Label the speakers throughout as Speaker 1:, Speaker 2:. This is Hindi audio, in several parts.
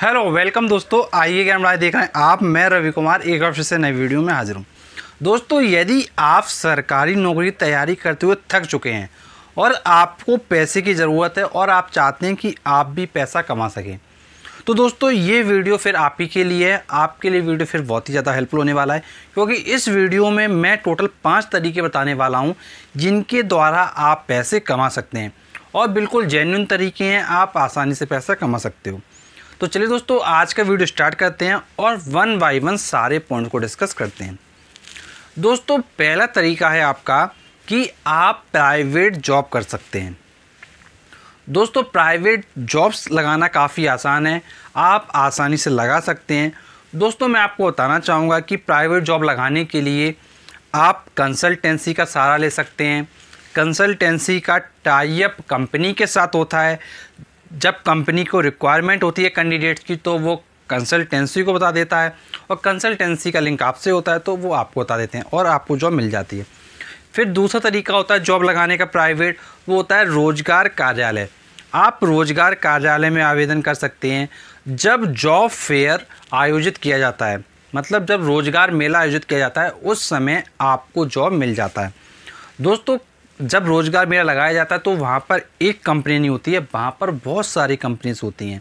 Speaker 1: हेलो वेलकम दोस्तों आइए क्या कैमरा देख रहे हैं आप मैं रवि कुमार एक बार फिर से नए वीडियो में हाजिर हूँ दोस्तों यदि आप सरकारी नौकरी की तैयारी करते हुए थक चुके हैं और आपको पैसे की ज़रूरत है और आप चाहते हैं कि आप भी पैसा कमा सकें तो दोस्तों ये वीडियो फिर आप ही के लिए है आपके लिए वीडियो फिर बहुत ही ज़्यादा हेल्पफुल होने वाला है क्योंकि इस वीडियो में मैं टोटल पाँच तरीके बताने वाला हूँ जिनके द्वारा आप पैसे कमा सकते हैं और बिल्कुल जेन्यून तरीके हैं आप आसानी से पैसा कमा सकते हो तो चलिए दोस्तों आज का वीडियो स्टार्ट करते हैं और वन बाई वन सारे पॉइंट को डिस्कस करते हैं दोस्तों पहला तरीका है आपका कि आप प्राइवेट जॉब कर सकते हैं दोस्तों प्राइवेट जॉब्स लगाना काफ़ी आसान है आप आसानी से लगा सकते हैं दोस्तों मैं आपको बताना चाहूँगा कि प्राइवेट जॉब लगाने के लिए आप कंसल्टेंसी का सहारा ले सकते हैं कंसल्टेंसी का टाइप कंपनी के साथ होता है जब कंपनी को रिक्वायरमेंट होती है कैंडिडेट की तो वो कंसल्टेंसी को बता देता है और कंसल्टेंसी का लिंक आपसे होता है तो वो आपको बता देते हैं और आपको जॉब मिल जाती है फिर दूसरा तरीका होता है जॉब लगाने का प्राइवेट वो होता है रोजगार कार्यालय आप रोजगार कार्यालय में आवेदन कर सकते हैं जब जॉब फेयर आयोजित किया जाता है मतलब जब रोजगार मेला आयोजित किया जाता है उस समय आपको जॉब मिल जाता है दोस्तों जब रोज़गार मेला लगाया जाता है तो वहाँ पर एक कंपनी नहीं होती है वहाँ पर बहुत सारी कंपनीज होती हैं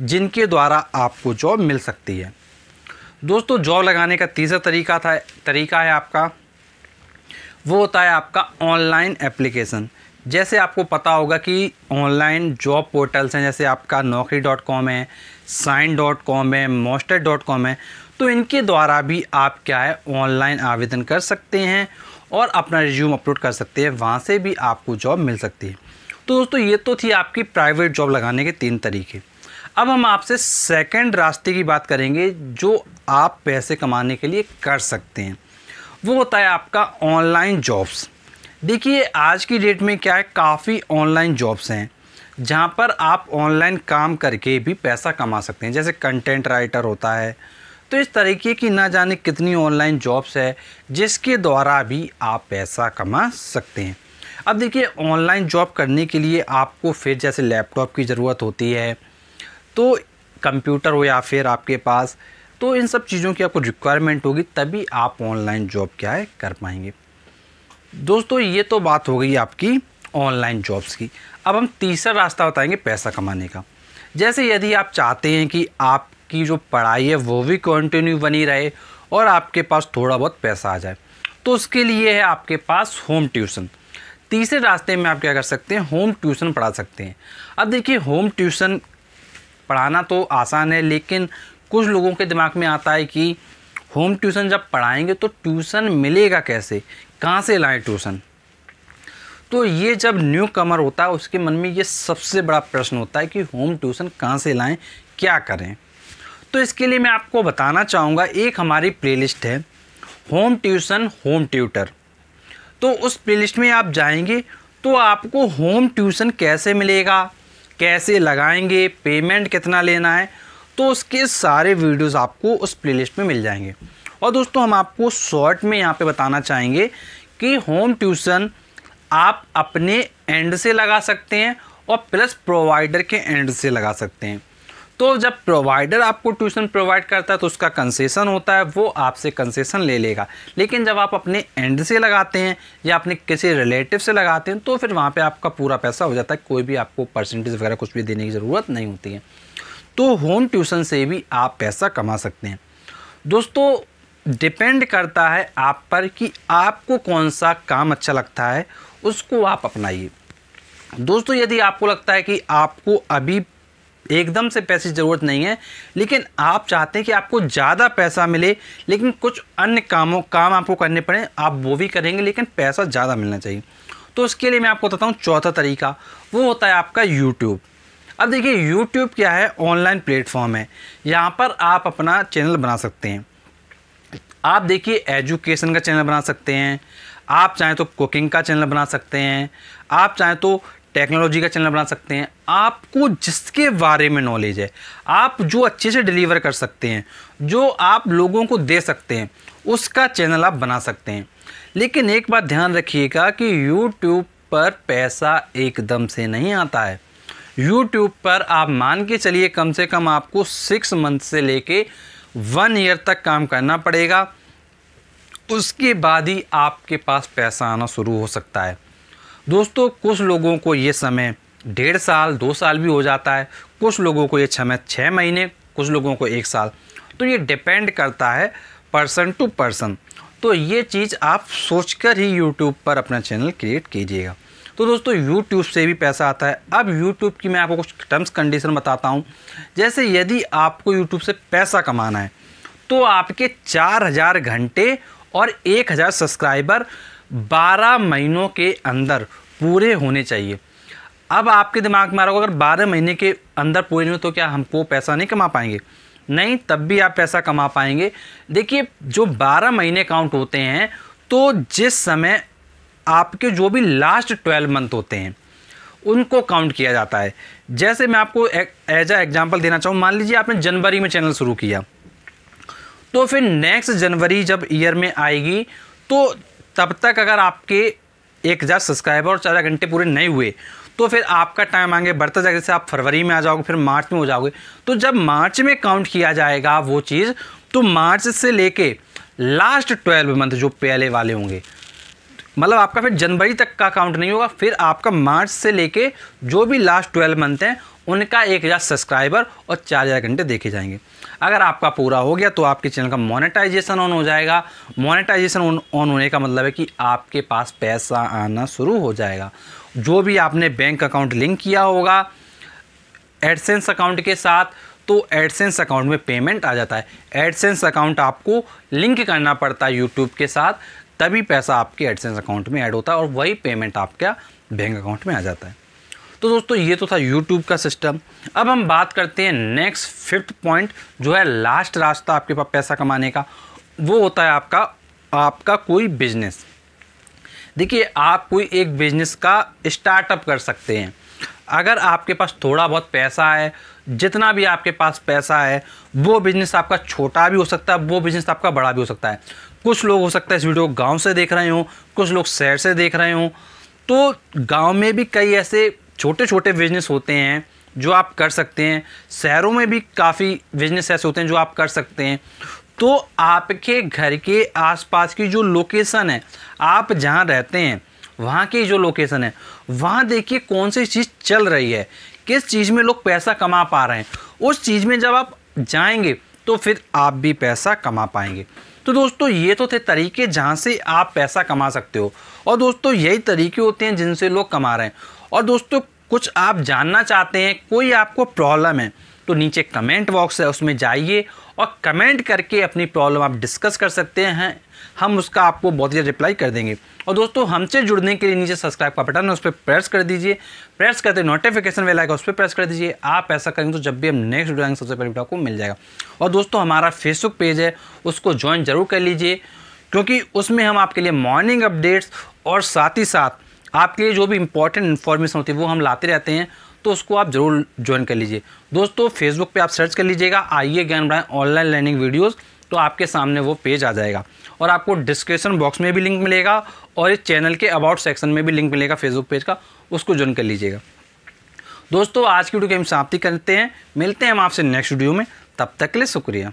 Speaker 1: जिनके द्वारा आपको जॉब मिल सकती है दोस्तों जॉब लगाने का तीसरा तरीका था तरीका है आपका वो होता है आपका ऑनलाइन एप्लीकेशन जैसे आपको पता होगा कि ऑनलाइन जॉब पोर्टल्स हैं जैसे आपका नौकरी डॉट कॉम है साइन डॉट कॉम है मोस्टर डॉट कॉम है तो इनके द्वारा भी आप क्या है ऑनलाइन आवेदन कर सकते हैं और अपना रिज्यूम अपलोड कर सकते हैं वहाँ से भी आपको जॉब मिल सकती है तो दोस्तों ये तो थी आपकी प्राइवेट जॉब लगाने के तीन तरीके अब हम आपसे सेकंड रास्ते की बात करेंगे जो आप पैसे कमाने के लिए कर सकते हैं वो होता है आपका ऑनलाइन जॉब्स देखिए आज की डेट में क्या है काफ़ी ऑनलाइन जॉब्स हैं जहाँ पर आप ऑनलाइन काम करके भी पैसा कमा सकते हैं जैसे कंटेंट राइटर होता है तो इस तरीके की ना जाने कितनी ऑनलाइन जॉब्स है जिसके द्वारा भी आप पैसा कमा सकते हैं अब देखिए ऑनलाइन जॉब करने के लिए आपको फिर जैसे लैपटॉप की ज़रूरत होती है तो कंप्यूटर हो या फिर आपके पास तो इन सब चीज़ों की आपको रिक्वायरमेंट होगी तभी आप ऑनलाइन जॉब क्या है कर पाएंगे दोस्तों ये तो बात हो गई आपकी ऑनलाइन जॉब्स की अब हम तीसरा रास्ता बताएंगे पैसा कमाने का जैसे यदि आप चाहते हैं कि आप की जो पढ़ाई है वो भी कंटिन्यू बनी रहे और आपके पास थोड़ा बहुत पैसा आ जाए तो उसके लिए है आपके पास होम ट्यूशन तीसरे रास्ते में आप क्या कर सकते हैं होम ट्यूशन पढ़ा सकते हैं अब देखिए होम ट्यूशन पढ़ाना तो आसान है लेकिन कुछ लोगों के दिमाग में आता है कि होम ट्यूशन जब पढ़ाएंगे तो ट्यूशन मिलेगा कैसे कहाँ से लाएँ ट्यूशन तो ये जब न्यू कमर होता है उसके मन में ये सबसे बड़ा प्रश्न होता है कि होम ट्यूशन कहाँ से लाएं क्या करें तो इसके लिए मैं आपको बताना चाहूँगा एक हमारी प्लेलिस्ट है होम ट्यूशन होम ट्यूटर तो उस प्लेलिस्ट में आप जाएंगे तो आपको होम ट्यूशन कैसे मिलेगा कैसे लगाएंगे पेमेंट कितना लेना है तो उसके सारे वीडियोस आपको उस प्लेलिस्ट में मिल जाएंगे और दोस्तों हम आपको शॉर्ट में यहाँ पे बताना चाहेंगे कि होम ट्यूशन आप अपने एंड से लगा सकते हैं और प्लस प्रोवाइडर के एंड से लगा सकते हैं तो जब प्रोवाइडर आपको ट्यूशन प्रोवाइड करता है तो उसका कंसेशन होता है वो आपसे कंसेशन ले लेगा लेकिन जब आप अपने एंड से लगाते हैं या अपने किसी रिलेटिव से लगाते हैं तो फिर वहाँ पे आपका पूरा पैसा हो जाता है कोई भी आपको परसेंटेज वगैरह कुछ भी देने की ज़रूरत नहीं होती है तो होम ट्यूशन से भी आप पैसा कमा सकते हैं दोस्तों डिपेंड करता है आप पर कि आपको कौन सा काम अच्छा लगता है उसको आप अपनाइए दोस्तों यदि आपको लगता है कि आपको अभी एकदम से पैसे की ज़रूरत नहीं है लेकिन आप चाहते हैं कि आपको ज़्यादा पैसा मिले लेकिन कुछ अन्य कामों काम आपको करने पड़े आप वो भी करेंगे लेकिन पैसा ज़्यादा मिलना चाहिए तो उसके लिए मैं आपको बताता हूँ चौथा तरीका वो होता है आपका यूट्यूब अब देखिए यूट्यूब क्या है ऑनलाइन प्लेटफॉर्म है यहाँ पर आप अपना चैनल बना सकते हैं आप देखिए एजुकेशन का चैनल बना सकते हैं आप चाहें तो कुकिंग का चैनल बना सकते हैं आप चाहें तो टेक्नोलॉजी का चैनल बना सकते हैं आपको जिसके बारे में नॉलेज है आप जो अच्छे से डिलीवर कर सकते हैं जो आप लोगों को दे सकते हैं उसका चैनल आप बना सकते हैं लेकिन एक बात ध्यान रखिएगा कि यूट्यूब पर पैसा एकदम से नहीं आता है यूट्यूब पर आप मान के चलिए कम से कम आपको सिक्स मंथ से लेके वन ईयर तक काम करना पड़ेगा उसके बाद ही आपके पास पैसा आना शुरू हो सकता है दोस्तों कुछ लोगों को ये समय डेढ़ साल दो साल भी हो जाता है कुछ लोगों को ये समय छः महीने कुछ लोगों को एक साल तो ये डिपेंड करता है पर्सन टू पर्सन तो ये चीज़ आप सोचकर ही यूट्यूब पर अपना चैनल क्रिएट कीजिएगा तो दोस्तों यूट्यूब से भी पैसा आता है अब यूट्यूब की मैं आपको कुछ टर्म्स कंडीशन बताता हूँ जैसे यदि आपको यूट्यूब से पैसा कमाना है तो आपके चार हज़ार घंटे और एक हज़ार सब्सक्राइबर 12 महीनों के अंदर पूरे होने चाहिए अब आपके दिमाग में आ रहा होगा अगर 12 महीने के अंदर पूरे नहीं हो तो क्या हमको पैसा नहीं कमा पाएंगे नहीं तब भी आप पैसा कमा पाएंगे देखिए जो 12 महीने काउंट होते हैं तो जिस समय आपके जो भी लास्ट ट्वेल्व मंथ होते हैं उनको काउंट किया जाता है जैसे मैं आपको एज आ एग्जाम्पल देना चाहूँ मान लीजिए आपने जनवरी में चैनल शुरू किया तो फिर नेक्स्ट जनवरी जब ईयर में आएगी तो तब तक अगर आपके एक हज़ार सब्सक्राइबर और चौदह घंटे पूरे नहीं हुए तो फिर आपका टाइम आगे बढ़ता जाएगा जैसे आप फरवरी में आ जाओगे फिर मार्च में हो जाओगे तो जब मार्च में काउंट किया जाएगा वो चीज़ तो मार्च से लेके लास्ट ट्वेल्व मंथ जो पहले वाले होंगे मतलब आपका फिर जनवरी तक का अकाउंट नहीं होगा फिर आपका मार्च से लेके जो भी लास्ट ट्वेल्व मंथ हैं उनका एक हज़ार सब्सक्राइबर और चार हज़ार घंटे देखे जाएंगे अगर आपका पूरा हो गया तो आपके चैनल का मोनेटाइजेशन ऑन हो जाएगा मोनेटाइजेशन ऑन होने का मतलब है कि आपके पास पैसा आना शुरू हो जाएगा जो भी आपने बैंक अकाउंट लिंक किया होगा एडसेंस अकाउंट के साथ तो एडसेंस अकाउंट में पेमेंट आ जाता है एडसेंस अकाउंट आपको लिंक करना पड़ता है यूट्यूब के साथ तभी पैसा आपके एडसेंस अकाउंट में ऐड होता है और वही पेमेंट आपका बैंक अकाउंट में आ जाता है तो दोस्तों ये तो था यूट्यूब का सिस्टम अब हम बात करते हैं नेक्स्ट फिफ्थ पॉइंट जो है लास्ट रास्ता आपके पास पैसा कमाने का वो होता है आपका आपका कोई बिजनेस देखिए आप कोई एक बिजनेस का स्टार्टअप कर सकते हैं अगर आपके पास थोड़ा बहुत पैसा है जितना भी आपके पास पैसा है वो बिज़नेस आपका छोटा भी हो सकता है वो बिज़नेस आपका बड़ा भी हो सकता है कुछ लोग हो सकता है इस वीडियो को गाँव से देख रहे हों कुछ लोग शहर से देख रहे हों तो गाँव में भी कई ऐसे छोटे छोटे बिजनेस होते हैं जो आप कर सकते हैं शहरों में भी काफ़ी बिजनेस ऐसे होते हैं जो आप कर सकते हैं तो आपके घर के आसपास की जो लोकेशन है आप जहाँ रहते हैं वहाँ की जो लोकेशन है वहाँ देखिए कौन सी चीज़ चल रही है किस चीज़ में लोग पैसा कमा पा रहे हैं उस चीज़ में जब आप जाएंगे तो फिर आप भी पैसा कमा पाएंगे तो दोस्तों ये तो थे तरीके जहाँ से आप पैसा कमा सकते हो और दोस्तों यही तरीके होते हैं जिनसे लोग कमा रहे हैं और दोस्तों कुछ आप जानना चाहते हैं कोई आपको प्रॉब्लम है तो नीचे कमेंट बॉक्स है उसमें जाइए और कमेंट करके अपनी प्रॉब्लम आप डिस्कस कर सकते हैं हम उसका आपको बहुत ही रिप्लाई कर देंगे और दोस्तों हमसे जुड़ने के लिए नीचे सब्सक्राइब का बटन है उस पर प्रेस कर दीजिए प्रेस करते नोटिफिकेशन वेल उस पर प्रेस कर दीजिए आप ऐसा करेंगे तो जब भी हम नेक्स्ट वीडियो आएंगे सबसे पहले वीडियो आपको मिल जाएगा और दोस्तों हमारा फेसबुक पेज है उसको ज्वाइन जरूर कर लीजिए क्योंकि उसमें हम आपके लिए मॉर्निंग अपडेट्स और साथ ही साथ आपके लिए जो भी इंपॉर्टेंट इन्फॉर्मेशन होती है वो हम लाते रहते हैं तो उसको आप ज़रूर ज्वाइन कर लीजिए दोस्तों फेसबुक पे आप सर्च कर लीजिएगा आइए ज्ञान बढ़ाएं ऑनलाइन लर्निंग वीडियोस तो आपके सामने वो पेज आ जाएगा और आपको डिस्क्रिप्शन बॉक्स में भी लिंक मिलेगा और इस चैनल के अबाउट सेक्शन में भी लिंक मिलेगा फेसबुक पेज का उसको ज्वाइन कर लीजिएगा दोस्तों आज की वीडियो की हम समाप्ति करते हैं मिलते हैं हम आपसे नेक्स्ट वीडियो में तब तक के लिए शुक्रिया